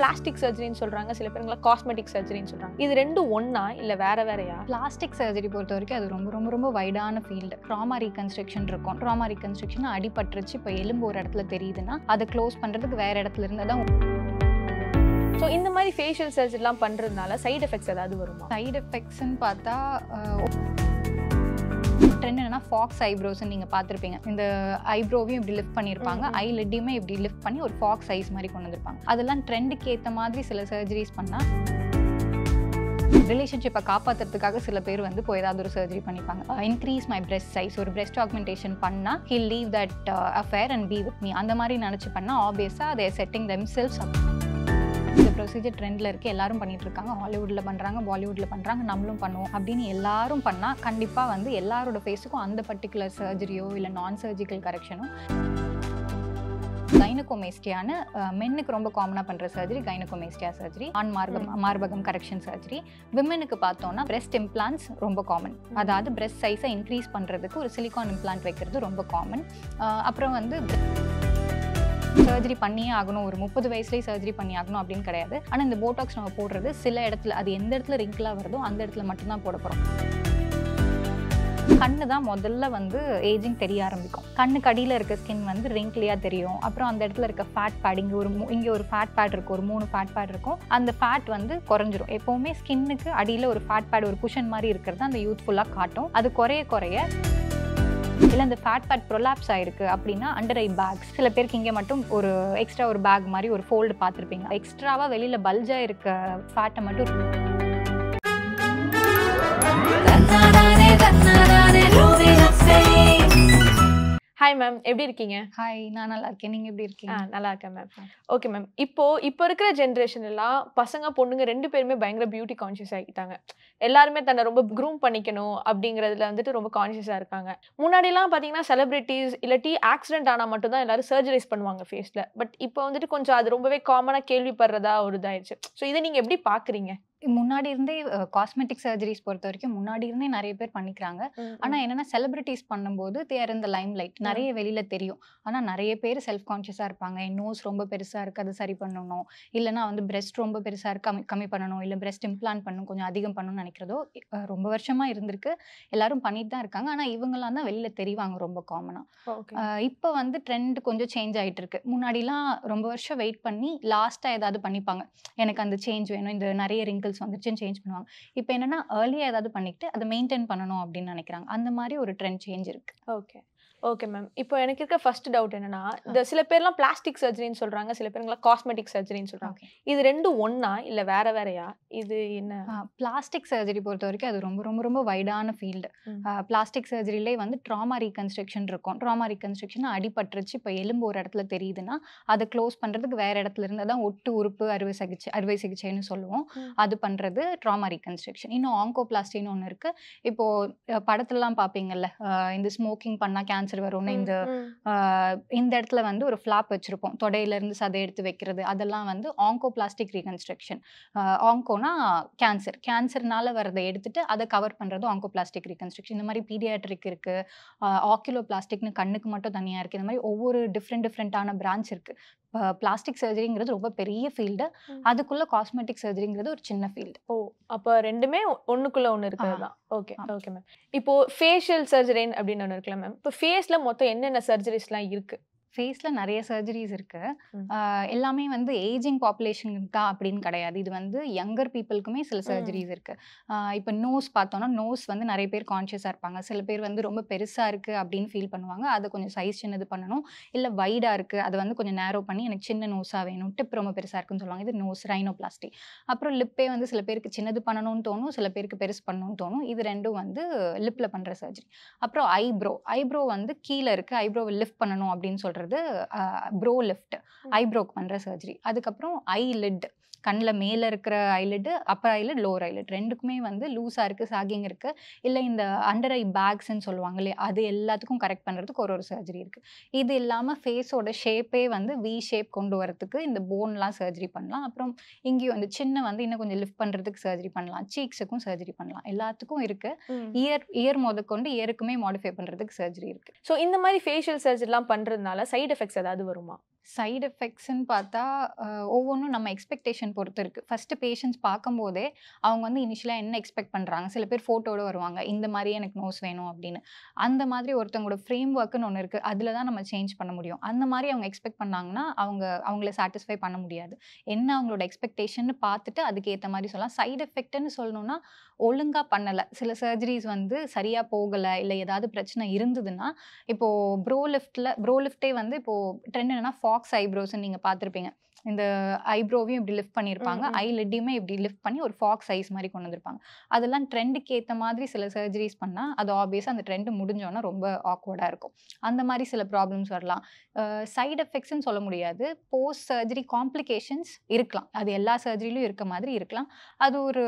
plastic சர்ஜரின்னு சொல்றாங்க சில பேர் காஸ்மெட்டிக் சர்ஜரின்னு சொல்றாங்க இது ரெண்டு ஒன்னா இல்ல வேற வேறையா பிளாஸ்டிக் சர்ஜரி பொறுத்த வரைக்கும் அது ரொம்ப ரொம்ப ரொம்ப வைடான ஃபீல்டு ட்ராமா ரீகன்ஸ்ட்ரக்ஷன் இருக்கும் ட்ராமா ரீகன்ஸ்ட்ரக்ஷன் அடிபட்டுருச்சு இப்போ எலும்பு ஒரு இடத்துல தெரியுதுன்னா அதை க்ளோஸ் பண்றதுக்கு வேற இடத்துல இருந்து தான் ஸோ இந்த மாதிரி ஃபேஷியல் சர்ஜரிலாம் பண்ணுறதுனால சைட் எஃபெக்ட்ஸ் ஏதாவது வருமா சைட் எஃபெக்ட்ஸ்ன்னு பார்த்தா ட்ரெண்ட் என்னன்னா ஃபாக்ஸ் ஐப்ரோஸ்ன்னு நீங்கள் பார்த்துருப்பீங்க இந்த ஐப்ரோவையும் இப்படி லிஃப்ட் பண்ணிருப்பாங்க ஐ லெட்டியுமே இப்படி லிஃப்ட் பண்ணி ஒரு ஃபாக்ஸ் சைஸ் மாதிரி கொண்டு வந்திருப்பாங்க அதெல்லாம் ட்ரெண்டுக்கு ஏற்ற மாதிரி சில சர்ஜரிஸ் பண்ணால் ரிலேஷன்ஷிப்பை காப்பாற்றுறதுக்காக சில பேர் வந்து இப்போ ஏதாவது ஒரு சர்ஜரி பண்ணிப்பாங்க இன்க்ரீஸ் மை பிரெஸ்ட் சைஸ் ஒரு பிரெஸ்ட் ஆக்மெண்டேஷன் பண்ணால் he'll leave that affair and be with me அந்த மாதிரி நினச்சி பண்ணால் ஆப்வியஸாக அதை setting them cells up procedure ட்ரெண்டில் இருக்கு எல்லாரும் இருக்காங்க ஹாலிவுட்ல பண்ணுறாங்க பாலிவுட்ல பண்ணுறாங்க நம்மளும் பண்ணுவோம் அப்படின்னு எல்லாரும் பண்ணால் கண்டிப்பாக வந்து எல்லாரோட ஃபேஸுக்கும் அந்த பர்டிகுலர் சர்ஜரியோ இல்லை நான் சர்ஜிக்கல் கரெக்ஷனோ கைனகோமேஸ்டியான மென்னுக்கு ரொம்ப காமனாக பண்ணுற சர்ஜரி கைனகோமேஸ்டியா சர்ஜரி ஆண் மார்பகம் மார்பகம் கரெக்ஷன் சர்ஜரி விமனுக்கு பார்த்தோம்னா பிரஸ்ட் இம்ப்ளான்ஸ் ரொம்ப காமன் அதாவது பிரஸ்ட் சைஸை இன்க்ரீஸ் பண்ணுறதுக்கு ஒரு சிலிகான் இம்ப்ளான்ட் வைக்கிறது ரொம்ப காமன் அப்புறம் வந்து சர்ஜரி பண்ணியே ஆகணும் ஒரு முப்பது வயசுலேயே சர்ஜரி பண்ணி ஆகணும் அப்படின்னு கிடையாது ஆனால் இந்த போட்டாக்ஸ் நம்ம போடுறது சில இடத்துல அது எந்த இடத்துல ரிங்கிளாக வருதோ அந்த இடத்துல மட்டும்தான் போட போகிறோம் கண்ணு தான் முதல்ல வந்து ஏஜிங் தெரிய ஆரம்பிக்கும் கண்ணுக்கு அடியில் இருக்க ஸ்கின் வந்து ரிங்க்லியாக தெரியும் அப்புறம் அந்த இடத்துல இருக்க ஃபேட் பேட் இங்கே ஒரு இங்கே ஒரு ஃபேட் பேட் இருக்கும் ஒரு மூணு ஃபேட் பேட் இருக்கும் அந்த ஃபேட் வந்து குறைஞ்சிரும் எப்போவுமே ஸ்கின்னுக்கு அடியில் ஒரு ஃபேட் பேட் ஒரு குஷன் மாதிரி இருக்கிறது அந்த யூத்ஃபுல்லாக காட்டும் அது குறைய குறைய இல்லை இந்த ஃபேட் ஃபேட் ப்ரொலாப்ஸ் ஆயிருக்கு அப்படின்னா அண்டர் ஐ பேக்ஸ் சில பேருக்கு இங்கே மட்டும் ஒரு எக்ஸ்ட்ரா ஒரு பேக் மாதிரி ஒரு ஃபோல்டு பார்த்துருப்பீங்க எக்ஸ்ட்ராவாக வெளியில் பல்ஜாக இருக்க ஃபேட்டை மட்டும் ஹாய் மேம் எப்படி இருக்கீங்க ஹாய் நான் நல்லா இருக்கேன் நீங்கள் எப்படி இருக்கீங்க நல்லா இருக்கேன் மேம் ஓகே மேம் இப்போ இப்போ இருக்கிற ஜென்ரேஷன் எல்லாம் பசங்க பொண்ணுங்க ரெண்டு பேருமே பயங்கர பியூட்டி கான்ஷியஸ் ஆகிட்டாங்க எல்லாருமே தன்னை ரொம்ப க்ரூம் பண்ணிக்கணும் அப்படிங்கிறதுல வந்துட்டு ரொம்ப கான்ஷியஸாக இருக்காங்க முன்னாடிலாம் பார்த்தீங்கன்னா செலிபிரிட்டிஸ் இல்லாட்டி ஆக்சிடென்ட் ஆனால் மட்டும்தான் எல்லாரும் சர்ஜரைஸ் பண்ணுவாங்க ஃபேஸில் பட் இப்போ வந்துட்டு கொஞ்சம் அது ரொம்பவே காமனாக கேள்விப்படுறதா ஒரு இதாயிடுச்சு ஸோ இதை நீங்கள் எப்படி பார்க்குறீங்க முன்னாடி இருந்தே காஸ்மெட்டிக் சர்ஜரிஸ் பொறுத்த வரைக்கும் முன்னாடி இருந்தே நிறைய பேர் பண்ணிக்கிறாங்க ஆனா என்னன்னா செலிபிரிட்டிஸ் பண்ணும்போது தேர் இந்த லைம் லைட் நிறைய வெளியில தெரியும் ஆனா நிறைய பேர் செல்ஃப் கான்சியஸா இருப்பாங்க என் நோஸ் ரொம்ப பெருசா இருக்கு அதை சரி பண்ணணும் இல்லைன்னா வந்து பிரெஸ்ட் ரொம்ப பெருசா இருக்கு கம்மி கம்மி பண்ணணும் இல்லை பிரெஸ்ட் இம்ப்ளான் பண்ணணும் கொஞ்சம் அதிகம் பண்ணணும்னு நினைக்கிறதோ ரொம்ப வருஷமா இருந்திருக்கு எல்லாரும் பண்ணிட்டு தான் இருக்காங்க ஆனா இவங்கெல்லாம் தான் வெளியில தெரிவாங்க ரொம்ப காமனா இப்போ வந்து ட்ரெண்ட் கொஞ்சம் சேஞ்ச் ஆயிட்டு இருக்கு முன்னாடிலாம் ரொம்ப வருஷம் வெயிட் பண்ணி லாஸ்டா ஏதாவது பண்ணிப்பாங்க எனக்கு அந்த சேஞ்ச் வேணும் இந்த நிறைய ரிங்கிள் வெஹிக்கல்ஸ் வந்துருச்சுன்னு சேஞ்ச் பண்ணுவாங்க இப்போ என்னென்னா ஏர்லியாக ஏதாவது பண்ணிக்கிட்டு அதை மெயின்டைன் பண்ணணும் அப்படின்னு நினைக்கிறாங்க அந்த மாதிரி ஒரு ட்ரெண்ட் சேஞ்ச் இருக்கு ஓகே ஓகே மேம் இப்போ எனக்கு இருக்க ஃபர்ஸ்ட் டவுட் என்னன்னா இந்த சில பேர்லாம் பிளாஸ்டிக் சர்ஜரின்னு சொல்றாங்க சில பேர்லாம் காஸ்மெட்டிக் சர்ஜரின்னு சொல்றாங்க இது ரெண்டும் ஒன்னா இல்ல வேற வேறையா இது என்ன பிளாஸ்டிக் சர்ஜரி பொறுத்த வரைக்கும் அது ரொம்ப ரொம்ப ரொம்ப வைடான ஃபீல்டு பிளாஸ்டிக் சர்ஜரியிலே வந்து ட்ராமா ரீகன்ஸ்ட்ரக்ஷன் இருக்கும் ட்ராமா ரீகன்ஸ்ட்ரக்ஷன் அடிபட்டுருச்சு இப்போ எலும்பு ஒரு இடத்துல தெரியுதுன்னா அதை க்ளோஸ் பண்றதுக்கு வேற இடத்துல இருந்து தான் ஒட்டு உறுப்பு அறுவை சிகிச்சை அறுவை சிகிச்சைன்னு சொல்லுவோம் அது பண்றது ட்ராமா ரீகன்ஸ்ட்ரக்ஷன் இன்னும் ஆங்கோ பிளாஸ்டின்னு ஒன்று இருக்கு இப்போ படத்துலலாம் பார்ப்பீங்கல்ல இந்த ஸ்மோக்கிங் பண்ணா கேன்சர் கேன்சர் வரும்னு இந்த இந்த இடத்துல வந்து ஒரு ஃப்ளாப் வச்சிருப்போம் தொடையில இருந்து சதை எடுத்து வைக்கிறது அதெல்லாம் வந்து ஆங்கோ பிளாஸ்டிக் ரீகன்ஸ்ட்ரக்ஷன் ஆங்கோனா கேன்சர் கேன்சர்னால வரதை எடுத்துட்டு அதை கவர் பண்றது ஆங்கோ பிளாஸ்டிக் ரீகன்ஸ்ட்ரக்ஷன் இந்த மாதிரி பீடியாட்ரிக் இருக்கு ஆக்கிலோ பிளாஸ்டிக்னு கண்ணுக்கு மட்டும் தனியா இருக்கு இந்த மாதிரி ஒவ்வொரு டிஃப்ரெண்ட் டிஃப்ரெண்ட்டான பிரான்ச் இருக்கு பிளாஸ்டிக் சர்ஜரிங்கிறது ரொம்ப பெரிய ஃபீல்டு அதுக்குள்ள காஸ்மெட்டிக் சர்ஜரிங்கிறது ஒரு சின்ன ஃபீல்டு ஓ அப்போ ரெண்டுமே ஒன்றுக்குள்ள ஒன்று இருக்கிறது தான் ஓகே ஓகே மேம் இப்போ ஃபேஷியல் சர்ஜரின் அப்படின்னு ஒன்று இருக்குல்ல மேம் இப்போ ஃபேஸில் மொத்தம் என்னென்ன சர்ஜரிஸ்லாம் இருக்குது ஃபேஸில் நிறைய சர்ஜரிஸ் இருக்குது எல்லாமே வந்து ஏஜிங் பாப்புலேஷனுக்கு தான் அப்படின்னு கிடையாது இது வந்து யங்கர் பீப்புளுக்குமே சில சர்ஜரிஸ் இருக்குது இப்போ நோஸ் பார்த்தோன்னா நோஸ் வந்து நிறைய பேர் கான்ஷியஸாக இருப்பாங்க சில பேர் வந்து ரொம்ப பெருசாக இருக்குது அப்படின்னு ஃபீல் பண்ணுவாங்க அதை கொஞ்சம் சைஸ் சின்னது பண்ணணும் இல்லை வைடாக இருக்குது அதை வந்து கொஞ்சம் நேரோ பண்ணி எனக்கு சின்ன நோஸாக வேணும் டிப் ரொம்ப பெருசாக இருக்குன்னு சொல்லுவாங்க இது நோஸ் ரைனோபிளாஸ்டி அப்புறம் லிப்பே வந்து சில பேருக்கு சின்னது பண்ணணும்னு தோணும் சில பேருக்கு பெருசு பண்ணணும்னு தோணும் இது ரெண்டும் வந்து லிப்பில் பண்ணுற சர்ஜரி அப்புறம் ஐப்ரோ ஐப்ரோ வந்து கீழே இருக்குது ஐப்ரோவை லிஃப்ட் பண்ணணும் அப்படின்னு சொல்கிற பண்ணுறது ப்ரோ லிஃப்ட் ஐப்ரோக் பண்ணுற சர்ஜரி அதுக்கப்புறம் ஐ லிட் கண்ணில் மேலே இருக்கிற eyelid upper eyelid lower eyelid ரெண்டுக்குமே வந்து லூஸாக இருக்குது சாகிங் இருக்குது இல்லை இந்த அண்டர் ஐ பேக்ஸ்ன்னு சொல்லுவாங்க இல்லையா அது எல்லாத்துக்கும் கரெக்ட் பண்ணுறதுக்கு ஒரு ஒரு சர்ஜரி இருக்குது இது இல்லாமல் ஃபேஸோட ஷேப்பே வந்து வி ஷேப் கொண்டு வரத்துக்கு இந்த போன்லாம் சர்ஜரி பண்ணலாம் அப்புறம் இங்கேயும் வந்து சின்ன வந்து இன்னும் கொஞ்சம் லிஃப்ட் பண்ணுறதுக்கு சர்ஜரி பண்ணலாம் சீக்ஸுக்கும் சர்ஜரி பண்ணலாம் எல்லாத்துக்கும் இருக்குது இயர் இயர் முதற்கொண்டு இயருக்குமே மாடிஃபை பண்ணுறதுக்கு சர்ஜரி இருக்குது ஸோ இந்த மாதிரி ஃபேஷியல் சர்ஜரிலாம் பண்ணுறதுனால சைட் எஃபெக்ட்ஸ் ஏதாவது வருமா சைடு எஃபெக்ட்ஸ்ன்னு பார்த்தா ஒவ்வொன்றும் நம்ம எக்ஸ்பெக்டேஷன் பொறுத்து இருக்குது ஃபஸ்ட்டு பேஷண்ட்ஸ் பார்க்கும்போதே அவங்க வந்து இனிஷியலாக என்ன எக்ஸ்பெக்ட் பண்ணுறாங்க சில பேர் ஃபோட்டோடு வருவாங்க இந்த மாதிரி எனக்கு நோஸ் வேணும் அப்படின்னு அந்த மாதிரி ஒருத்தவங்களோட ஃப்ரேம் ஒர்க்குன்னு ஒன்று இருக்குது அதில் தான் நம்ம சேஞ்ச் பண்ண முடியும் அந்த மாதிரி அவங்க எக்ஸ்பெக்ட் பண்ணாங்கன்னா அவங்க அவங்கள சாட்டிஸ்ஃபை பண்ண முடியாது என்ன அவங்களோட எக்ஸ்பெக்டேஷன் பார்த்துட்டு அதுக்கேற்ற மாதிரி சொல்லலாம் சைடு எஃபெக்ட்னு சொல்லணும்னா ஒழுங்காக பண்ணலை சில சர்ஜரிஸ் வந்து சரியாக போகலை இல்லை ஏதாவது பிரச்சனை இருந்ததுன்னா இப்போது ப்ரோ லிஃப்டில் ப்ரோ லிஃப்டே வந்து இப்போது ட்ரெண்ட் என்னென்னா ஃபாக் ஃபாக்ஸ் ஐப்ரோஸ்ன்னு நீங்கள் பார்த்துருப்பீங்க இந்த ஐப்ரோவையும் இப்படி லிஃப்ட் பண்ணியிருப்பாங்க ஐ லெட்டியுமே இப்படி லிஃப்ட் பண்ணி ஒரு ஃபாக்ஸ் ஐஸ் மாதிரி கொண்டு வந்திருப்பாங்க அதெல்லாம் ட்ரெண்டுக்கு ஏற்ற மாதிரி சில சர்ஜரிஸ் பண்ணால் அது ஆப்வியஸாக அந்த ட்ரெண்டு முடிஞ்சோன்னா ரொம்ப ஆக்வர்டாக இருக்கும் அந்த மாதிரி சில ப்ராப்ளம்ஸ் வரலாம் சைட் எஃபெக்ட்ஸ்னு சொல்ல முடியாது போஸ்ட் சர்ஜரி காம்ப்ளிகேஷன்ஸ் இருக்கலாம் அது எல்லா சர்ஜரியிலும் இருக்க மாதிரி இருக்கலாம் அது ஒரு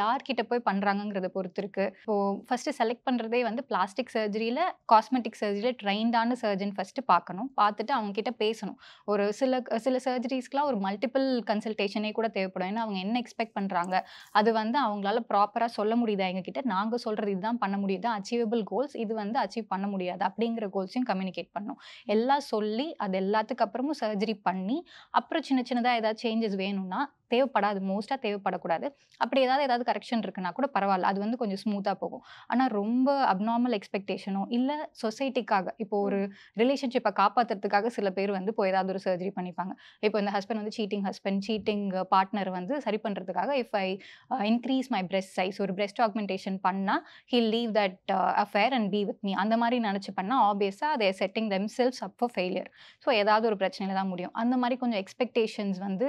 யார்கிட்ட போய் பண்ணுறாங்கங்கிறத பொறுத்து இருக்குது இப்போ ஃபஸ்ட்டு செலக்ட் பண்ணுறதே வந்து பிளாஸ்டிக் சர்ஜரியில் காஸ்மெட்டிக் சர்ஜரியில் ட்ரைன்டான சர்ஜன் ஃபஸ்ட்டு பார்க்கணும் பார்த்துட்டு அவங்க கிட்ட பேசணும் ஒரு சில சில சர்ஜரிஸ்க்கெலாம் ஒரு மல்டிபிள் கன்சல்டேஷனே கூட தேவைப்படும் ஏன்னா அவங்க என்ன எக்ஸ்பெக்ட் பண்ணுறாங்க அது வந்து அவங்களால ப்ராப்பராக சொல்ல முடியுதா எங்ககிட்ட நாங்கள் சொல்கிறது இதுதான் பண்ண முடியுது அச்சீவபிள் கோல்ஸ் இது வந்து அச்சீவ் பண்ண முடியாது அப்படிங்கிற கோல்ஸையும் கம்யூனிகேட் பண்ணும் எல்லாம் சொல்லி அது எல்லாத்துக்கு அப்புறமும் சர்ஜரி பண்ணி அப்புறம் சின்ன சின்னதாக ஏதாவது சேஞ்சஸ் வேணும்னா தேவைப்படாது மோஸ்ட்டாக தேவைப்படக்கூடாது அப்படி ஏதாவது ஏதாவது கரெக்ஷன் இருக்குன்னா கூட பரவாயில்ல அது வந்து கொஞ்சம் ஸ்மூத்தாக போகும் ஆனால் ரொம்ப அப்நார்மல் எக்ஸ்பெக்டேஷனோ இல்லை சொசைட்டிக்காக இப்போ ஒரு ரிலேஷன்ஷிப்பை காப்பாற்றுறதுக்காக சில பேர் வந்து இப்போ ஏதாவது ஒரு சர்ஜரி பண்ணிப்பாங்க இப்போ இந்த ஹஸ்பண்ட் வந்து சீட்டிங் ஹஸ்பண்ட் சீட்டிங் பார்ட்னர் வந்து சரி பண்ணுறதுக்காக if I increase my breast size ஒரு பிரெஸ்ட் ஆக்மெண்டேஷன் பண்ணால் he leave that affair and be with me அந்த மாதிரி நினச்சி பண்ணால் ஆப்வியஸாக அதை setting them cells up for failure so ஏதாவது ஒரு பிரச்சனையில் தான் முடியும் அந்த மாதிரி கொஞ்சம் எக்ஸ்பெக்டேஷன்ஸ் வந்து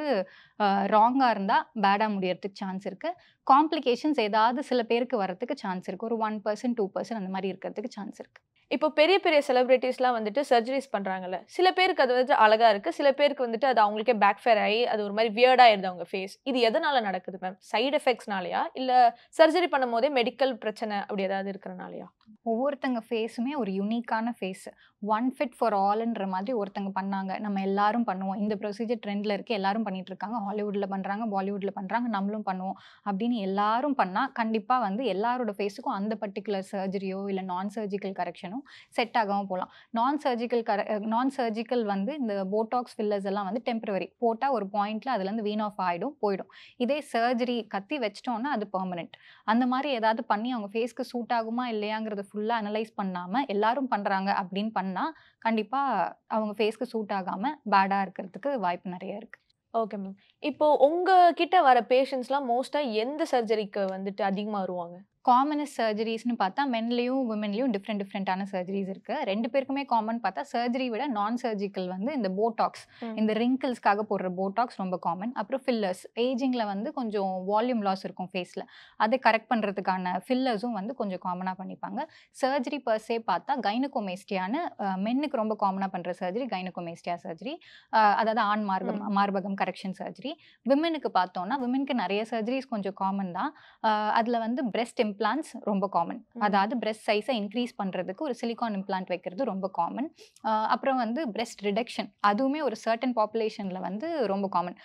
ராங் uh, ஸ்ட்ராங்காக இருந்தால் பேடாக முடியறதுக்கு சான்ஸ் இருக்குது காம்ப்ளிகேஷன்ஸ் ஏதாவது சில பேருக்கு வரத்துக்கு சான்ஸ் இருக்குது ஒரு ஒன் பர்சன்ட் டூ பர்சன்ட் அந்த மாதிரி இருக்கிறதுக்கு சான்ஸ் இருக்குது இப்போ பெரிய பெரிய செலிபிரிட்டிஸ்லாம் வந்துட்டு சர்ஜரிஸ் பண்ணுறாங்கல்ல சில பேருக்கு அது வந்துட்டு அழகாக இருக்குது சில பேருக்கு வந்துட்டு அது அவங்களுக்கே பேக்ஃபேர் ஆகி அது ஒரு மாதிரி வியர்டாகிடுது அவங்க ஃபேஸ் இது எதனால் நடக்குது மேம் சைடு எஃபெக்ட்ஸ்னாலயா இல்லை சர்ஜரி பண்ணும் போதே மெடிக்கல் பிரச்சனை அப்படி ஏதாவது இருக்கிறனாலயா ஒவ்வொருத்தங்க ஃபேஸுமே ஒரு யூனிக்கான ஃபேஸ் ஒன் ஃபிட் ஃபார் ஆல்ன்ற மாதிரி ஒருத்தங்க பண்ணாங்க நம்ம எல்லாரும் பண்ணுவோம் இந்த ப்ரொசீஜர் ட்ரெண்டில் இருக்குது எல்லாரும் பண்ணிகிட்டு இருக்காங்க ஹாலிவுட்டில் பண்ணுறாங்க பாலிவுட்டில் பண்ணுறாங்க நம்மளும் பண்ணுவோம் அப்படின்னு எல்லாரும் பண்ணால் கண்டிப்பாக வந்து எல்லாரோட ஃபேஸுக்கும் அந்த பர்டிகுலர் சர்ஜரியோ இல்லை நான் சர்ஜிக்கல் கரெக்ஷனோ செட் ஆகவும் போகலாம் நான் சர்ஜிக்கல் கர நான் சர்ஜிக்கல் வந்து இந்த போட்டாக்ஸ் ஃபில்லர்ஸ் எல்லாம் வந்து டெம்பரவரி போட்டால் ஒரு பாயிண்ட்டில் அதுலேருந்து வீண் ஆஃப் ஆகிடும் போயிடும் இதே சர்ஜரி கத்தி வச்சிட்டோம்னா அது பர்மனெண்ட் அந்த மாதிரி ஏதாவது பண்ணி அவங்க ஃபேஸ்க்கு சூட் ஆகுமா இல்லையாங்கிறத ஃபுல்லாக அனலைஸ் பண்ணாமல் எல்லாரும் பண்ணுறாங்க அப்படின்னு பண்ணால் கண்டிப்பாக அவங்க ஃபேஸ்க்கு சூட் ஆகாமல் பேடாக இருக்கிறதுக்கு வாய்ப்பு நிறைய இருக்குது ஓகே மேம் இப்போ உங்ககிட்ட வர பேஷண்ட்ஸ்லாம் மோஸ்ட்டாக எந்த சர்ஜரிக்கு வந்துட்டு அதிகமாக வருவாங்க காமனஸ் சர்ஜரிஸ்னு பார்த்தா மென்லேயும் உமன்லேயும் டிஃப்ரெண்ட் டிஃப்ரெண்டான சர்ஜரிஸ் இருக்குது ரெண்டு பேருக்குமே காமன் பார்த்தா சர்ஜரி விட நான் சர்ஜிக்கல் வந்து இந்த போட்டாக்ஸ் இந்த ரிங்கிள்ஸ்க்காக போடுற போட்டாக்ஸ் ரொம்ப காமன் அப்புறம் ஃபில்லர்ஸ் ஏஜிங்கில் வந்து கொஞ்சம் வால்யூம் லாஸ் இருக்கும் ஃபேஸில் அதை கரெக்ட் பண்ணுறதுக்கான ஃபில்லர்ஸும் வந்து கொஞ்சம் காமனாக பண்ணிப்பாங்க சர்ஜரி பர்ஸே பார்த்தா கைனகோமேஸ்டியான மென்னுக்கு ரொம்ப காமனாக பண்ணுற சர்ஜரி கைனகோமேஸ்டியா சர்ஜரி அதாவது ஆண் மார்பம் மார்பகம் கரெக்ஷன் சர்ஜரி விமனுக்கு பார்த்தோம்னா விமனுக்கு நிறைய சர்ஜரிஸ் கொஞ்சம் காமன் தான் அதில் வந்து பிரஸ்ட் இம்ப்ளான்ஸ் ரொம்ப காமன் அதாவது பிரெஸ்ட் சைஸை இன்க்ரீஸ் பண்ணுறதுக்கு ஒரு சிலிகான் இம்ப்ளான்ட் வைக்கிறது ரொம்ப காமன் அப்புறம் வந்து பிரெஸ்ட் ரிடக்ஷன் அதுவுமே ஒரு சர்டன் பாப்புலேஷனில் வந்து ரொம்ப காமன்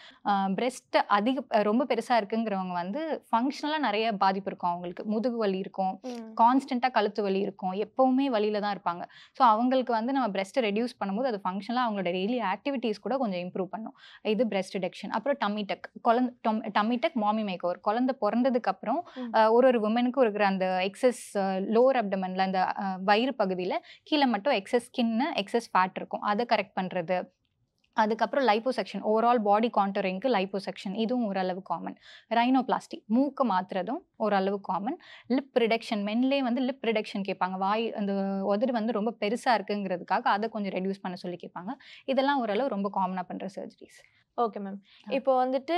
பிரெஸ்ட் அதிக ரொம்ப பெருசாக இருக்குங்கிறவங்க வந்து ஃபங்க்ஷனலாக நிறைய பாதிப்பு இருக்கும் அவங்களுக்கு முதுகு வலி இருக்கும் கான்ஸ்டண்ட்டாக கழுத்து வலி இருக்கும் எப்போவுமே வழியில் தான் இருப்பாங்க ஸோ அவங்களுக்கு வந்து நம்ம பிரெஸ்ட்டை ரெடியூஸ் பண்ணும்போது அது ஃபங்க்ஷனலாக அவங்களோட டெய்லி ஆக்டிவிட்டீஸ் கூட கொஞ்சம் இம்ப்ரூவ் பண்ணும் இது பிரெஸ்ட் ரிடக்ஷன் அப்புறம் டம்மிடெக் குழந்தை டம்மிடெக் மாமி மேக் குழந்தை பிறந்ததுக்கு அப்புறம் ஒரு ஒரு உமனுக்கு எல்லாருக்கும் இருக்கிற அந்த எக்ஸஸ் லோவர் அப்டமனில் அந்த வயிறு பகுதியில் கீழே மட்டும் எக்ஸஸ் ஸ்கின்னு எக்ஸஸ் ஃபேட் இருக்கும் அதை கரெக்ட் பண்ணுறது அதுக்கப்புறம் லைப்போசெக்ஷன் ஓவரால் பாடி கான்டரிங்க்கு லைப்போசெக்ஷன் இதுவும் ஓரளவு காமன் ரைனோபிளாஸ்டி மூக்கு மாத்துறதும் ஓரளவு காமன் லிப் ரிடக்ஷன் மென்லே வந்து லிப் ரிடக்ஷன் கேட்பாங்க வாய் அந்த உதடு வந்து ரொம்ப பெருசாக இருக்குங்கிறதுக்காக அதை கொஞ்சம் ரெடியூஸ் பண்ண சொல்லி கேட்பாங்க இதெல்லாம் ஓரளவு ரொம்ப காமனாக பண்ணுற சர்ஜரிஸ் ஓகே மேம் இப்போ வந்துட்டு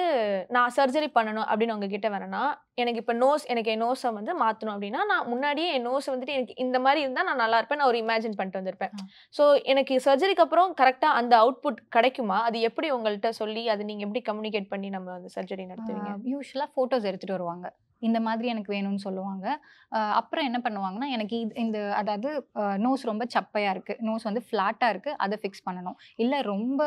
நான் சர்ஜரி பண்ணணும் அப்படின்னு உங்ககிட்ட வேணா எனக்கு இப்போ நோஸ் எனக்கு என் நோஸை வந்து மாற்றணும் அப்படின்னா நான் முன்னாடியே என் நோஸை வந்துட்டு எனக்கு இந்த மாதிரி இருந்தால் நான் நல்லா இருப்பேன் நான் ஒரு இமேஜின் பண்ணிட்டு வந்திருப்பேன் ஸோ எனக்கு சர்ஜரிக்கு அப்புறம் கரெக்டாக அந்த அவுட்புட் கிடைக்குமா அது எப்படி உங்கள்கிட்ட சொல்லி அதை நீங்கள் எப்படி கம்யூனிகேட் பண்ணி நம்ம வந்து சர்ஜரி நடத்துவீங்க யூஸ்வலாக ஃபோட்டோஸ் எடுத்துகிட்டு வருவாங்க இந்த மாதிரி எனக்கு வேணும்னு சொல்லுவாங்க அப்புறம் என்ன பண்ணுவாங்கன்னா எனக்கு இது இந்த அதாவது நோஸ் ரொம்ப சப்பையாக இருக்குது நோஸ் வந்து ஃப்ளாட்டாக இருக்குது அதை ஃபிக்ஸ் பண்ணணும் இல்லை ரொம்ப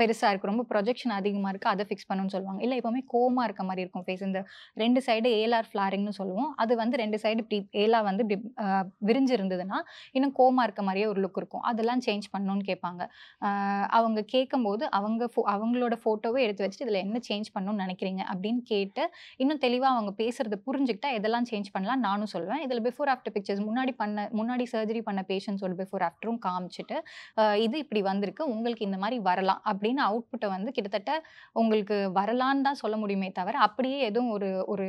பெருசாக இருக்குது ரொம்ப ப்ரொஜெக்ஷன் அதிகமாக இருக்குது அதை ஃபிக்ஸ் பண்ணணும்னு சொல்லுவாங்க இல்லை எப்போவுமே கோமாக இருக்க மாதிரி இருக்கும் ஃபேஸ் இந்த ரெண்டு சைடு ஏலார் ஃப்ளாரிங்னு சொல்லுவோம் அது வந்து ரெண்டு சைடு இப்படி ஏலா வந்து இப்படி விரிஞ்சு இருந்ததுன்னா இன்னும் கோமாக இருக்க மாதிரியே ஒரு லுக் இருக்கும் அதெல்லாம் சேஞ்ச் பண்ணணும்னு கேட்பாங்க அவங்க கேட்கும்போது அவங்க ஃபோ அவங்களோட ஃபோட்டோவே எடுத்து வச்சுட்டு இதில் என்ன சேஞ்ச் பண்ணணும்னு நினைக்கிறீங்க அப்படின்னு கேட்டு இன்னும் தெளிவாக அவங்க பேசுகிறது அப்படிங்கிறத புரிஞ்சுக்கிட்டா இதெல்லாம் சேஞ்ச் பண்ணலாம் நானும் சொல்வேன் இதில் பிஃபோர் ஆஃப்டர் பிக்சர்ஸ் முன்னாடி பண்ண முன்னாடி சர்ஜரி பண்ண பேஷண்ட்ஸோட பிஃபோர் ஆஃப்டரும் காமிச்சிட்டு இது இப்படி வந்திருக்கு உங்களுக்கு இந்த மாதிரி வரலாம் அப்படின்னு அவுட்புட்டை வந்து கிட்டத்தட்ட உங்களுக்கு வரலான்னு தான் சொல்ல முடியுமே தவிர அப்படியே எதுவும் ஒரு ஒரு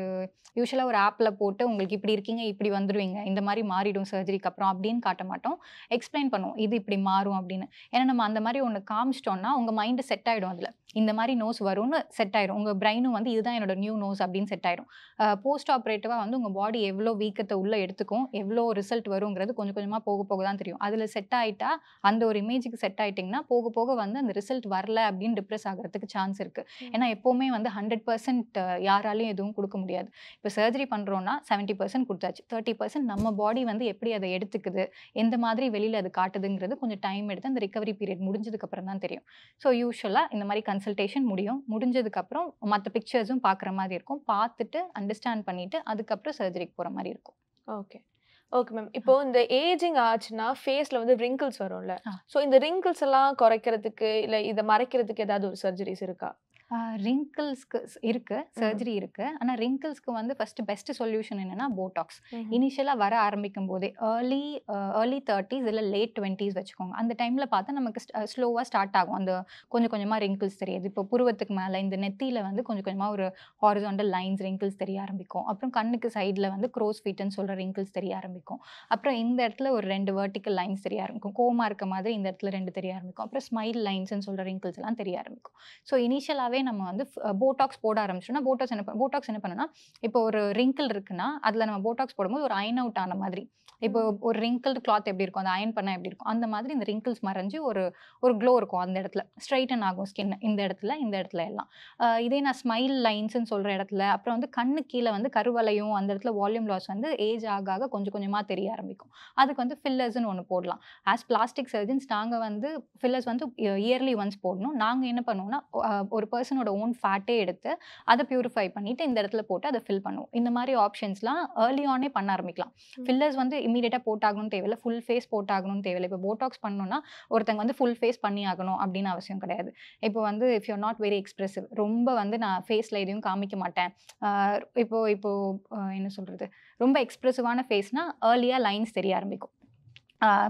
யூஸ்வலாக ஒரு ஆப்பில் போட்டு உங்களுக்கு இப்படி இருக்கீங்க இப்படி வந்துடுவீங்க இந்த மாதிரி மாறிடும் சர்ஜரிக்கு அப்புறம் அப்படின்னு காட்ட மாட்டோம் எக்ஸ்பிளைன் பண்ணுவோம் இது இப்படி மாறும் அப்படின்னு ஏன்னா நம்ம அந்த மாதிரி ஒன்று காமிச்சிட்டோம்னா உங்கள் மைண்டு செட் ஆகிடும் அதில் இந்த மாதிரி நோஸ் வரும்னு செட் ஆயிரும் உங்கள் பிரெயினும் வந்து இதுதான் என்னோட நியூ நோஸ் அப்படின்னு செட் ஆயிரும் போஸ்ட் ஆப்ரேட்டிவா வந்து உங்கள் பாடி எவ்வளோ வீக்கத்தை உள்ளே எடுத்துக்கும் எவ்வளோ ரிசல்ட் வருங்கிறது கொஞ்சம் கொஞ்சமாக போக போக தான் தெரியும் அதில் செட் ஆயிட்டா அந்த ஒரு இமேஜுக்கு செட் ஆயிட்டீங்கன்னா போக போக வந்து அந்த ரிசல்ட் வரல அப்படின்னு டிப்ரெஸ் ஆகிறதுக்கு சான்ஸ் இருக்குது ஏன்னா எப்போவுமே வந்து ஹண்ட்ரட் பர்சன்ட் யாராலையும் எதுவும் கொடுக்க முடியாது இப்போ சர்ஜரி பண்ணுறோன்னா செவன்ட்டி பர்சன்ட் கொடுத்தாச்சு தேர்ட்டி பர்சன்ட் நம்ம பாடி வந்து எப்படி அதை எடுத்துக்குது எந்த மாதிரி வெளியில் அது காட்டுதுங்கிறது கொஞ்சம் டைம் எடுத்து அந்த ரிகவரி பீரியட் அப்புறம் தான் தெரியும் ஸோ யூஸ்வலா இந்த மாதிரி கன்சல்டேஷன் முடியும் முடிஞ்சதுக்கப்புறம் மற்ற பிக்சர்ஸும் பார்க்குற மாதிரி இருக்கும் பார்த்துட்டு அண்டர்ஸ்டாண்ட் பண்ணிவிட்டு அதுக்கப்புறம் சர்ஜரிக்கு போகிற மாதிரி இருக்கும் ஓகே ஓகே மேம் இப்போ இந்த ஏஜிங் ஆச்சுன்னா ஃபேஸில் வந்து ரிங்கிள்ஸ் வரும்ல ஸோ இந்த ரிங்கிள்ஸ் எல்லாம் குறைக்கிறதுக்கு இல்லை இதை மறைக்கிறதுக்கு ஏதாவது ஒரு சர்ஜரிஸ் இருக்கா ரிங்கிள்ஸ்க்கு இருக்கு சர்ஜரி இருக்கு ஆனால் ரிங்கிள்ஸ்க்கு வந்து ஃபர்ஸ்ட் பெஸ்ட் சொல்யூஷன் என்னன்னா போட்டாக்ஸ் இனிஷியலாக வர ஆரம்பிக்கும் போதே ஏர்லி ஏர்லி தேர்ட்டிஸ் இல்லை லேட் டுவெண்ட்டிஸ் வச்சுக்கோங்க அந்த டைமில் பார்த்தா நமக்கு ஸ்லோவாக ஸ்டார்ட் ஆகும் அந்த கொஞ்சம் கொஞ்சமாக ரிங்கிள்ஸ் தெரியுது இப்போ புருவத்துக்கு மேலே இந்த நெத்தியில் வந்து கொஞ்சம் கொஞ்சமாக ஒரு ஹாரிசாண்டல் லைன்ஸ் ரிங்கிள்ஸ் தெரிய ஆரம்பிக்கும் அப்புறம் கண்ணுக்கு சைடில் வந்து க்ரோஸ் ஃபீட்டுன்னு சொல்கிற ரிங்கிள்ஸ் தெரிய ஆரம்பிக்கும் அப்புறம் இந்த இடத்துல ஒரு ரெண்டு வேர்ட்டிக்கல் லைன்ஸ் தெரிய ஆரம்பிக்கும் கோமா இருக்க மாதிரி இந்த இடத்துல ரெண்டு தெரிய ஆரம்பிக்கும் அப்புறம் ஸ்மைல் லைன்ஸ் சொல்கிற ரிங்கிள்ஸ் எல்லாம் தெரிய ஆரம்பிக்கும் ஸோ இனிஷியலாகவே ஃபர்ஸ்டே நம்ம வந்து போட்டாக்ஸ் போட ஆரம்பிச்சோம்னா போட்டாக்ஸ் என்ன போட்டாக்ஸ் என்ன பண்ணுன்னா இப்போ ஒரு ரிங்கிள் இருக்குன்னா அதில் நம்ம போட்டாக்ஸ் போடும்போது ஒரு அயன் அவுட் ஆன மாதிரி இப்போ ஒரு ரிங்கிள்டு கிளாத் எப்படி இருக்கும் அந்த அயன் பண்ணால் எப்படி இருக்கும் அந்த மாதிரி இந்த ரிங்கிள்ஸ் மறைஞ்சு ஒரு ஒரு க்ளோ இருக்கும் அந்த இடத்துல ஸ்ட்ரைட்டன் ஆகும் ஸ்கின் இந்த இடத்துல இந்த இடத்துல எல்லாம் இதே நான் ஸ்மைல் லைன்ஸ்னு சொல்கிற இடத்துல அப்புறம் வந்து கண்ணு கீழே வந்து கருவலையும் அந்த இடத்துல வால்யூம் லாஸ் வந்து ஏஜ் ஆக ஆக கொஞ்சம் கொஞ்சமாக தெரிய ஆரம்பிக்கும் அதுக்கு வந்து ஃபில்லர்ஸ்னு ஒன்று போடலாம் ஆஸ் பிளாஸ்டிக் சர்ஜன்ஸ் நாங்கள் வந்து ஃபில்லர்ஸ் வந்து இயர்லி ஒன்ஸ் போடணும் நாங்கள் என்ன பண்ணுவோம்னா ஒரு பர்சனோட ஓன் ஃபேட்டே எடுத்து அதை பியூரிஃபை பண்ணிவிட்டு இந்த இடத்துல போட்டு அதை ஃபில் பண்ணுவோம் இந்த மாதிரி ஆப்ஷன்ஸ்லாம் ஏர்லி ஆனே பண்ண ஆரம்பிக்கலாம் ஃபில்லர்ஸ் வந்து இமீடியட்டாக போட்டாகணும்னு தேவையில்லை ஃபுல் ஃபேஸ் போட்டாகணும்னு தேவையில்லை இப்போ போட்டாக்ஸ் பண்ணணும்னா ஒருத்தங்க வந்து ஃபுல் ஃபேஸ் பண்ணி ஆகணும் அப்படின்னு அவசியம் கிடையாது இப்போ வந்து if you not very expressive ரொம்ப வந்து நான் ஃபேஸில் எதையும் காமிக்க மாட்டேன் இப்போ இப்போ என்ன சொல்கிறது ரொம்ப எக்ஸ்பிரசிவான ஃபேஸ்னால் ஏர்லியாக லைன்ஸ் தெரிய ஆரம்பிக்கும்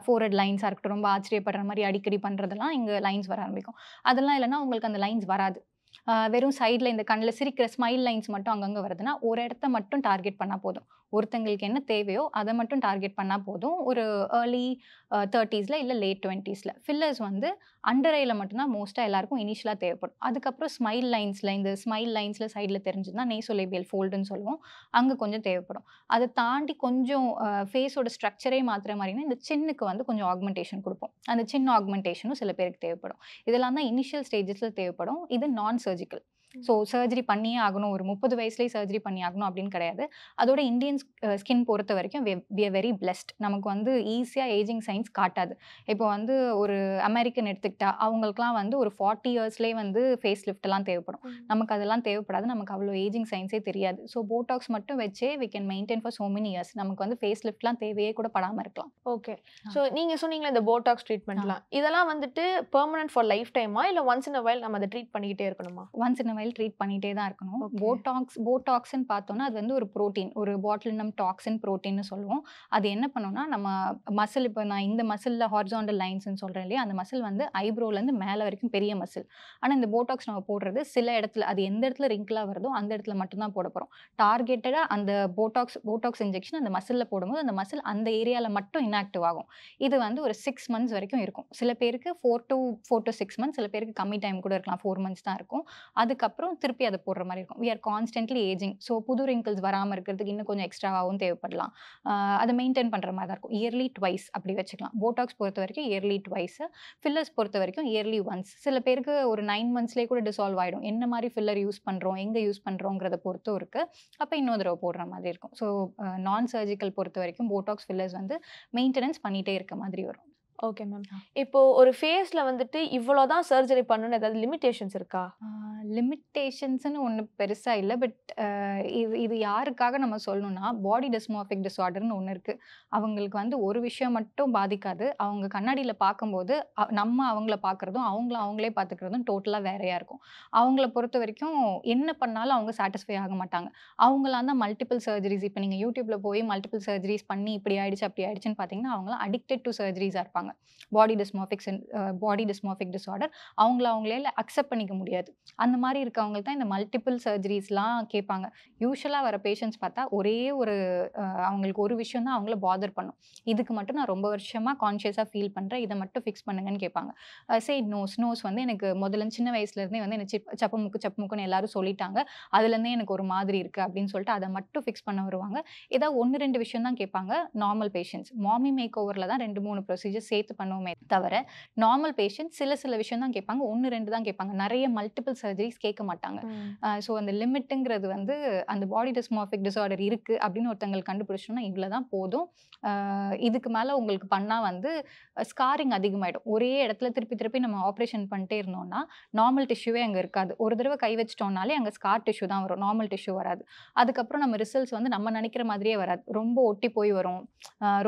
ஃபோரட் லைன்ஸாக இருக்கட்டும் ரொம்ப ஆச்சரியப்படுற மாதிரி அடிக்கடி பண்ணுறதெல்லாம் இங்கே லைன்ஸ் வர ஆரம்பிக்கும் அதெல்லாம் இல்லைனா உங்களுக்கு அந்த லைன்ஸ் வராது வெறும் சைடில் இந்த கண்ணில் சிரிக்கிற ஸ்மைல் லைன்ஸ் மட்டும் அங்கங்கே வருதுன்னா ஒரு இடத்த மட்டும் டார்கெட் பண்ணால் போதும் ஒருத்தங்களுக்கு என்ன தேவையோ அதை மட்டும் டார்கெட் பண்ணால் போதும் ஒரு ஏர்லி தேர்ட்டீஸில் இல்லை லேட் டுவெண்ட்டீஸில் ஃபில்லர்ஸ் வந்து அண்டர் ஐயில் மட்டும்தான் மோஸ்ட்டாக எல்லாருக்கும் இனிஷியலாக தேவைப்படும் அதுக்கப்புறம் ஸ்மைல் லைன்ஸில் இந்த ஸ்மைல் லைன்ஸில் சைடில் நெய் நெய்சொலைபியல் ஃபோல்டுன்னு சொல்லுவோம் அங்கே கொஞ்சம் தேவைப்படும் அதை தாண்டி கொஞ்சம் ஃபேஸோட ஸ்ட்ரக்சரே மாத்திர மாதிரினா இந்த சின்னுக்கு வந்து கொஞ்சம் ஆக்மெண்டேஷன் கொடுப்போம் அந்த சின்ன ஆக்மெண்டேஷனும் சில பேருக்கு தேவைப்படும் இதெல்லாம் தான் இனிஷியல் ஸ்டேஜஸில் தேவைப்படும் இது நான் சர்ஜிக்கல் ஸோ சர்ஜரி பண்ணியே ஆகணும் ஒரு முப்பது வயசுலேயே சர்ஜரி பண்ணி ஆகணும் அப்படின்னு கிடையாது அதோட இந்தியன் ஸ்கின் பொறுத்த வரைக்கும் வி ஆர் வெரி பிளெஸ்ட் நமக்கு வந்து ஈஸியாக ஏஜிங் சைன்ஸ் காட்டாது இப்போ வந்து ஒரு அமெரிக்கன் எடுத்துக்கிட்டா அவங்களுக்குலாம் வந்து ஒரு ஃபார்ட்டி இயர்ஸ்லேயே வந்து ஃபேஸ் லிஃப்டெல்லாம் தேவைப்படும் நமக்கு அதெல்லாம் தேவைப்படாது நமக்கு அவ்வளோ ஏஜிங் சைன்ஸே தெரியாது ஸோ போட்டாக்ஸ் மட்டும் வச்சே we can maintain for so many years நமக்கு வந்து ஃபேஸ் லிஃப்ட்லாம் தேவையே கூட படாமல் இருக்கலாம் ஓகே ஸோ நீங்கள் சொன்னீங்களே இந்த போட்டாக்ஸ் ட்ரீட்மெண்ட்லாம் இதெல்லாம் வந்துட்டு பெர்மனன்ட் ஃபார் லைஃப் டைமா இல்லை ஒன்ஸ் இன் அ வைல் நம்ம அதை ட்ரீட் பண்ணிக்கிட்டே இருக்கணுமா once in a while treat பண்ணிகிட்டே தான் இருக்கணும் போட்டாக்ஸ் போட்டாக்ஸ்ன்னு பார்த்தோன்னா அது வந்து ஒரு ப்ரோட்டீன் ஒரு பாட்டில் நம்ம டாக்ஸின் ப்ரோட்டீன்னு சொல்லுவோம் அது என்ன பண்ணோம்னா நம்ம மசில் இப்போ நான் இந்த மசிலில் ஹார்ஜாண்டல் லைன்ஸ்னு சொல்கிறேன் இல்லையா அந்த மசில் வந்து ஐப்ரோலேருந்து மேலே வரைக்கும் பெரிய மசில் ஆனால் இந்த போட்டாக்ஸ் நம்ம போடுறது சில இடத்துல அது எந்த இடத்துல ரிங்கிளாக வருதோ அந்த இடத்துல மட்டும்தான் போட போகிறோம் டார்கெட்டடாக அந்த போட்டாக்ஸ் போட்டாக்ஸ் இன்ஜெக்ஷன் அந்த மசிலில் போடும்போது அந்த மசில் அந்த ஏரியாவில் மட்டும் இன்ஆக்டிவ் ஆகும் இது வந்து ஒரு சிக்ஸ் மந்த்ஸ் வரைக்கும் இருக்கும் சில பேருக்கு four to four to six months சில பேருக்கு கம்மி டைம் கூட இருக்கலாம் ஃபோர் மந்த்ஸ் தான் இருக்கும் அதுக்கப்புறம் அப்புறம் திருப்பி அதை போடுற மாதிரி இருக்கும் we are constantly ageing so புது ரிங்கிள்ஸ் வராமல் இருக்கிறதுக்கு இன்னும் கொஞ்சம் எக்ஸ்ட்ராவாகவும் தேவைப்படலாம் அதை மெயின்டைன் பண்ணுற மாதிரி தான் இருக்கும் இயர்லி ட்வைஸ் அப்படி வச்சுக்கலாம் போட்டாக்ஸ் பொறுத்த வரைக்கும் இயர்லி ட்வைஸ் ஃபில்லர்ஸ் பொறுத்த வரைக்கும் இயர்லி ஒன்ஸ் சில பேருக்கு ஒரு நைன் மந்த்ஸ்லேயே கூட டிசால்வ் ஆகிடும் என்ன மாதிரி ஃபில்லர் யூஸ் பண்ணுறோம் எங்கே யூஸ் பண்ணுறோங்கிறத பொறுத்தும் இருக்குது அப்போ இன்னொரு தடவை போடுற மாதிரி இருக்கும் ஸோ நான் சர்ஜிக்கல் பொறுத்த வரைக்கும் போட்டாக்ஸ் ஃபில்லர்ஸ் வந்து மெயின்டெனன்ஸ் பண்ணிகிட்டே இருக்க மாதிரி வரும் ஓகே மேம் இப்போ ஒரு ஃபேஸில் வந்துட்டு இவ்வளோதான் சர்ஜரி பண்ணணும்னு ஏதாவது லிமிட்டேஷன்ஸ் இருக்கா லிமிட்டேஷன்ஸ்னு ஒன்று பெருசாக இல்லை பட் இது இது யாருக்காக நம்ம சொல்லணும்னா பாடி டிஸ்மோஃபிக் டிஸார்டர்னு ஒன்று இருக்குது அவங்களுக்கு வந்து ஒரு விஷயம் மட்டும் பாதிக்காது அவங்க கண்ணாடியில் பார்க்கும்போது நம்ம அவங்கள பார்க்குறதும் அவங்கள அவங்களே பார்த்துக்கிறதும் டோட்டலாக வேறையாக இருக்கும் அவங்கள பொறுத்த வரைக்கும் என்ன பண்ணாலும் அவங்க சாட்டிஸ்ஃபை ஆக மாட்டாங்க அவங்களாம் தான் மல்டிபிள் சர்ஜரிஸ் இப்போ நீங்கள் யூடியூப்பில் போய் மல்டிபிள் சர்ஜரிஸ் பண்ணி இப்படி ஆயிடுச்சு அப்படி ஆயிடுச்சுன்னு பார்த்தீங்கன்னா அவங்களாம் அடிக்டட் டு சர்ஜரிஸாக இருப்பாங்க பாடி டிஸ்மாஃபிக் பாடி டிஸ்மாஃபிக் டிஸார்டர் அவங்கள அவங்களே இல்லை அக்செப்ட் பண்ணிக்க முடியாது அந்த மாதிரி இருக்கவங்களுக்கு தான் இந்த மல்டிபிள் சர்ஜரிஸ்லாம் கேட்பாங்க யூஸ்வலாக வர பேஷண்ட்ஸ் பார்த்தா ஒரே ஒரு அவங்களுக்கு ஒரு விஷயம் தான் அவங்கள பாதர் பண்ணும் இதுக்கு மட்டும் நான் ரொம்ப வருஷமாக கான்ஷியஸாக ஃபீல் பண்ணுறேன் இதை மட்டும் ஃபிக்ஸ் பண்ணுங்கன்னு கேட்பாங்க சே நோஸ் நோஸ் வந்து எனக்கு முதல்ல சின்ன வயசுலேருந்தே வந்து என்ன சிப் சப்பு முக்குன்னு எல்லாரும் சொல்லிட்டாங்க அதுலேருந்தே எனக்கு ஒரு மாதிரி இருக்குது அப்படின்னு சொல்லிட்டு அதை மட்டும் ஃபிக்ஸ் பண்ண வருவாங்க ஏதாவது ஒன்று ரெண்டு விஷயம் தான் கேட்பாங்க நார்மல் பேஷண்ட்ஸ் மாமி மேக் ஓவரில் தான் ரெண்டு மூணு ப்ரொசீஜர் சேர்த்து சேர்த்து பண்ணுவோமே தவிர நார்மல் பேஷண்ட் சில சில விஷயம் தான் கேட்பாங்க ஒன்று ரெண்டு தான் கேட்பாங்க நிறைய மல்டிபிள் சர்ஜரிஸ் கேட்க மாட்டாங்க ஸோ அந்த லிமிட்டுங்கிறது வந்து அந்த பாடி டிஸ்மோஃபிக் டிசார்டர் இருக்குது அப்படின்னு ஒருத்தங்களுக்கு கண்டுபிடிச்சோம்னா இவ்வளோ தான் போதும் இதுக்கு மேலே உங்களுக்கு பண்ணால் வந்து ஸ்காரிங் அதிகமாகிடும் ஒரே இடத்துல திருப்பி திருப்பி நம்ம ஆப்ரேஷன் பண்ணிட்டே இருந்தோம்னா நார்மல் டிஷ்யூவே அங்கே இருக்காது ஒரு தடவை கை வச்சிட்டோம்னாலே அங்கே ஸ்கார் டிஷ்யூ தான் வரும் நார்மல் டிஷ்யூ வராது அதுக்கப்புறம் நம்ம ரிசல்ட்ஸ் வந்து நம்ம நினைக்கிற மாதிரியே வராது ரொம்ப ஒட்டி போய் வரும்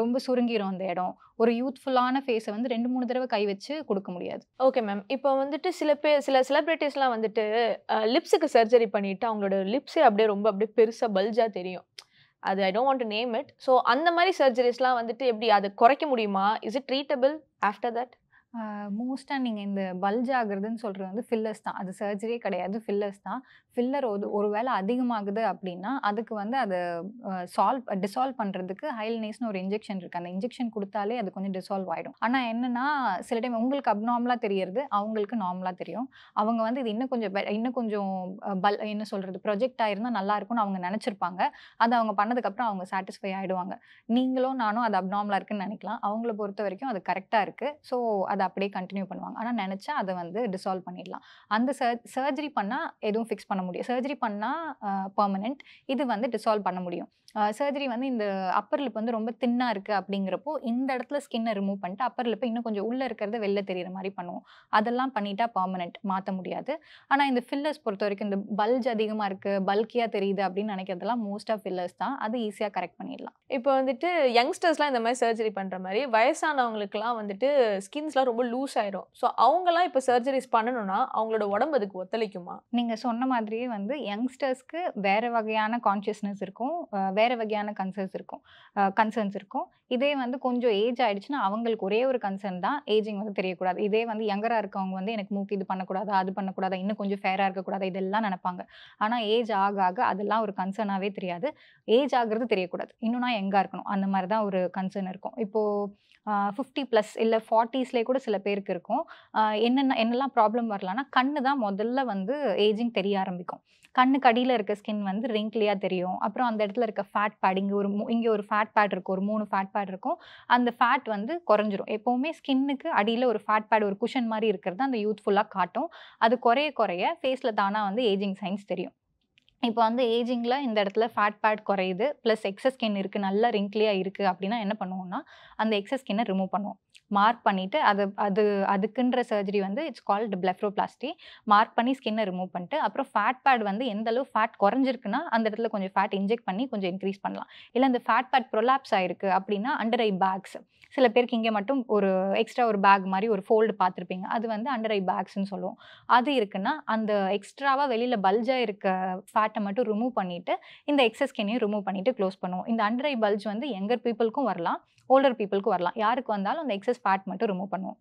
ரொம்ப சுருங்கிடும் அந்த இடம் ஒரு யூத்ஃபுல்லான ஃபேஸை வந்து ரெண்டு மூணு தடவை கை வச்சு கொடுக்க முடியாது ஓகே மேம் இப்போ வந்துட்டு சில பேர் சில செலிப்ரிட்டிஸ்லாம் வந்துட்டு லிப்ஸுக்கு சர்ஜரி பண்ணிட்டு அவங்களோட லிப்ஸே அப்படியே ரொம்ப அப்படியே பெருசாக பல்ஜாக தெரியும் அது I don't want to name it so அந்த மாதிரி சர்ஜரிஸ்லாம் வந்துட்டு எப்படி அதை குறைக்க முடியுமா is it treatable after that மோஸ்ட்டாக நீங்கள் இந்த பல்ஜ் ஆகுறதுன்னு சொல்கிறது வந்து ஃபில்லர்ஸ் தான் அது சர்ஜரியே கிடையாது ஃபில்லர்ஸ் தான் ஃபில்லர் ஒரு ஒரு வேளை அதிகமாகுது அப்படின்னா அதுக்கு வந்து அதை சால்வ் டிசால்வ் பண்ணுறதுக்கு ஹைல்னேஸ்னு ஒரு இன்ஜெக்ஷன் இருக்குது அந்த இன்ஜெக்ஷன் கொடுத்தாலே அது கொஞ்சம் டிசால்வ் ஆகிடும் ஆனால் என்னென்னா சில டைம் உங்களுக்கு அப்நார்மலாக தெரியறது அவங்களுக்கு நார்மலாக தெரியும் அவங்க வந்து இது இன்னும் கொஞ்சம் இன்னும் கொஞ்சம் பல் என்ன சொல்கிறது ப்ரொஜெக்ட் ஆகிருந்தால் நல்லா இருக்கும்னு அவங்க நினச்சிருப்பாங்க அதை அவங்க பண்ணதுக்கப்புறம் அவங்க சாட்டிஸ்ஃபை ஆகிடுவாங்க நீங்களும் நானும் அது அப்நார்மலாக இருக்குன்னு நினைக்கலாம் அவங்கள பொறுத்த வரைக்கும் அது கரெக்டாக இருக்குது ஸோ அது அதை அப்படியே கண்டினியூ பண்ணுவாங்க ஆனால் நினச்சா அதை வந்து டிசால்வ் பண்ணிடலாம் அந்த சர் சர்ஜரி பண்ணால் எதுவும் ஃபிக்ஸ் பண்ண முடியும் சர்ஜரி பண்ணால் பர்மனெண்ட் இது வந்து டிசால்வ் பண்ண முடியும் சர்ஜரி வந்து இந்த அப்பர் லிப் வந்து ரொம்ப தின்னாக இருக்குது அப்படிங்கிறப்போ இந்த இடத்துல ஸ்கின்னை ரிமூவ் பண்ணிட்டு அப்பர் லிப்பை இன்னும் கொஞ்சம் உள்ளே இருக்கிறத வெளில தெரியுற மாதிரி பண்ணுவோம் அதெல்லாம் பண்ணிட்டா பர்மனெண்ட் மாற்ற முடியாது ஆனால் இந்த ஃபில்லர்ஸ் பொறுத்த வரைக்கும் இந்த பல்ஜ் அதிகமாக இருக்குது பல்கியாக தெரியுது அப்படின்னு நினைக்கிறதெல்லாம் மோஸ்ட் ஆஃப் ஃபில்லர்ஸ் தான் அது ஈஸியாக கரெக்ட் பண்ணிடலாம் இப்போ வந்துட்டு யங்ஸ்டர்ஸ்லாம் இந்த மாதிரி சர்ஜரி பண்ணுற மாதிரி வயசானவங்களுக்குலாம் வந்துட்டு ஸ்கின்ஸ்லாம் ரொம்ப லூஸ் ஆயிரும் ஸோ அவங்கெல்லாம் இப்போ சர்ஜரிஸ் பண்ணணும்னா அவங்களோட உடம்பு அதுக்கு ஒத்துழைக்குமா நீங்கள் சொன்ன மாதிரியே வந்து யங்ஸ்டர்ஸ்க்கு வேறு வகையான கான்ஷியஸ்னஸ் இருக்கும் வேறு வகையான கன்சர்ன்ஸ் இருக்கும் கன்சர்ன்ஸ் இருக்கும் இதே வந்து கொஞ்சம் ஏஜ் ஆயிடுச்சுன்னா அவங்களுக்கு ஒரே ஒரு கன்சர்ன் தான் ஏஜிங் வந்து தெரியக்கூடாது இதே வந்து யங்கராக இருக்கவங்க வந்து எனக்கு மூக்கு இது பண்ணக்கூடாது அது பண்ணக்கூடாது இன்னும் கொஞ்சம் ஃபேராக இருக்கக்கூடாது இதெல்லாம் நினைப்பாங்க ஆனால் ஏஜ் ஆக ஆக அதெல்லாம் ஒரு கன்சர்னாகவே தெரியாது ஏஜ் ஆகிறது தெரியக்கூடாது இன்னும் நான் எங்கே இருக்கணும் அந்த மாதிரி தான் ஒரு கன்சர்ன் இருக்கும் இப்போது ஃபிஃப்டி ப்ளஸ் இல்லை ஃபார்ட்டிஸ்லேயே கூட சில பேருக்கு இருக்கும் என்னென்ன என்னெல்லாம் ப்ராப்ளம் வரலான்னா கண்ணு தான் முதல்ல வந்து ஏஜிங் தெரிய ஆரம்பிக்கும் கண்ணுக்கு அடியில் இருக்க ஸ்கின் வந்து ரிங்க்லியாக தெரியும் அப்புறம் அந்த இடத்துல இருக்க ஃபேட் பேட் இங்கே ஒரு இங்கே ஒரு ஃபேட் பேட் இருக்கும் ஒரு மூணு ஃபேட் பேட் இருக்கும் அந்த ஃபேட் வந்து குறைஞ்சிரும் எப்போவுமே ஸ்கின்னுக்கு அடியில் ஒரு ஃபேட் பேட் ஒரு குஷன் மாதிரி இருக்கிறது அந்த யூத்ஃபுல்லாக காட்டும் அது குறைய குறைய ஃபேஸில் தானாக வந்து ஏஜிங் சைன்ஸ் தெரியும் இப்போ வந்து ஏஜிங்கில் இந்த இடத்துல ஃபேட் பேட் குறையுது ப்ளஸ் எக்ஸஸ் ஸ்கின் இருக்குது நல்லா ரிங்க்லியாக இருக்குது அப்படின்னா என்ன பண்ணுவோம்னா அந்த எக்ஸஸ் ஸ்கின்னை ரிமூவ் பண்ணுவோம் மார்க் பண்ணிவிட்டு அது அது அதுக்குன்ற சர்ஜரி வந்து இட்ஸ் கால்டு பிளெஃப்ரோபிளாஸ்டி மார்க் பண்ணி ஸ்கின்னை ரிமூவ் பண்ணிட்டு அப்புறம் ஃபேட் பேட் வந்து எந்த அளவு ஃபேட் குறைஞ்சிருக்குன்னா அந்த இடத்துல கொஞ்சம் ஃபேட் இன்ஜெக்ட் பண்ணி கொஞ்சம் இன்க்ரீஸ் பண்ணலாம் இல்லை அந்த ஃபேட் பேட் ப்ரொலாப்ஸ் ஆயிருக்கு அப்படின்னா அண்டர் ஐ பேக்ஸ் சில பேருக்கு இங்கே மட்டும் ஒரு எக்ஸ்ட்ரா ஒரு பேக் மாதிரி ஒரு ஃபோல்டு பார்த்துருப்பீங்க அது வந்து அண்டர் ஐ பேக்ஸ்ன்னு சொல்லுவோம் அது இருக்குன்னா அந்த எக்ஸ்ட்ராவாக வெளியில் பல்ஜாக இருக்க ஃபேட் ஃபேட்டை மட்டும் ரிமூவ் பண்ணிவிட்டு இந்த எக்ஸஸ் ஸ்கினையும் ரிமூவ் பண்ணிவிட்டு க்ளோஸ் பண்ணுவோம் இந்த அண்டர் ஐ பல்ஜ் வந்து எங்கர் பீப்புளுக்கும் வரலாம் ஓல்டர் பீப்புளுக்கும் வரலாம் யாருக்கு வந்தாலும் அந்த எக்ஸஸ் ஃபேட் மட்டும் ரிமூவ் பண்ணுவோம்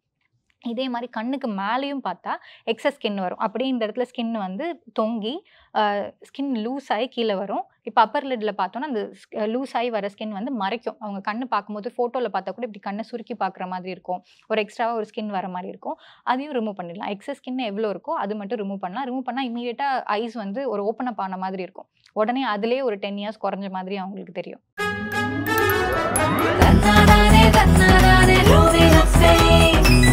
இதே மாதிரி கண்ணுக்கு மேலேயும் பார்த்தா எக்ஸஸ் ஸ்கின் வரும் அப்படியே இந்த இடத்துல ஸ்கின் வந்து தொங்கி ஸ்கின் லூஸ் ஆகி கீழே வரும் இப்போ அப்பர் லெட்டில் பார்த்தோன்னா அந்த லூஸ் ஆகி வர ஸ்கின் வந்து மறைக்கும் அவங்க கண்ணு பார்க்கும்போது ஃபோட்டோவில் பார்த்தா கூட இப்படி கண்ணை சுருக்கி பார்க்குற மாதிரி இருக்கும் ஒரு எக்ஸ்ட்ராவாக ஒரு ஸ்கின் வர மாதிரி இருக்கும் அதையும் ரிமூவ் பண்ணிடலாம் எக்ஸஸ் ஸ்கின் எவ்வளோ இருக்கோ அது மட்டும் ரிமூவ் பண்ணலாம் ரிமூவ் பண்ணால் இமீடியட்டாக ஐஸ் வந்து ஒரு ஓப்பன் அப் ஆன மாதிரி இருக்கும் உடனே அதுலேயே ஒரு டென் இயர்ஸ் குறைஞ்ச மாதிரி அவங்களுக்கு தெரியும்